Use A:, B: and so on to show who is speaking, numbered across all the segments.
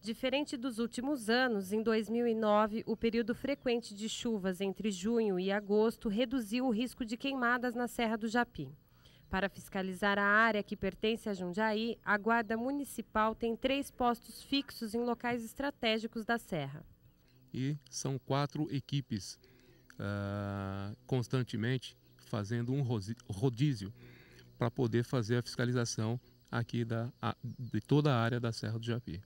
A: Diferente dos últimos anos, em 2009, o período frequente de chuvas entre junho e agosto reduziu o risco de queimadas na Serra do Japi. Para fiscalizar a área que pertence a Jundiaí, a Guarda Municipal tem três postos fixos em locais estratégicos da Serra.
B: E são quatro equipes uh, constantemente fazendo um rodízio para poder fazer a fiscalização aqui da, de toda a área da Serra do Japi.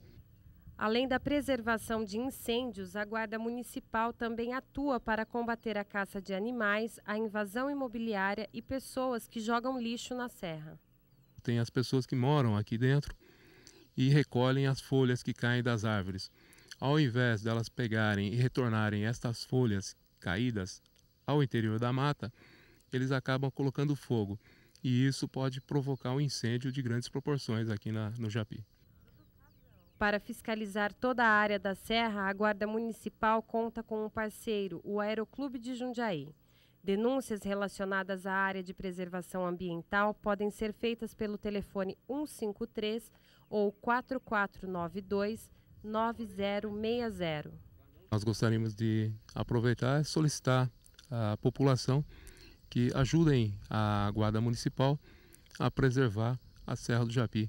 A: Além da preservação de incêndios, a Guarda Municipal também atua para combater a caça de animais, a invasão imobiliária e pessoas que jogam lixo na serra.
B: Tem as pessoas que moram aqui dentro e recolhem as folhas que caem das árvores. Ao invés delas pegarem e retornarem estas folhas caídas ao interior da mata, eles acabam colocando fogo. E isso pode provocar um incêndio de grandes proporções aqui na, no Japi.
A: Para fiscalizar toda a área da serra, a Guarda Municipal conta com um parceiro, o Aeroclube de Jundiaí. Denúncias relacionadas à área de preservação ambiental podem ser feitas pelo telefone 153 ou 4492 9060.
B: Nós gostaríamos de aproveitar e solicitar à população que ajudem a Guarda Municipal a preservar a Serra do Japi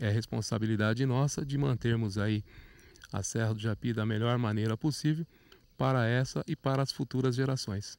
B: é responsabilidade nossa de mantermos aí a Serra do Japi da melhor maneira possível para essa e para as futuras gerações.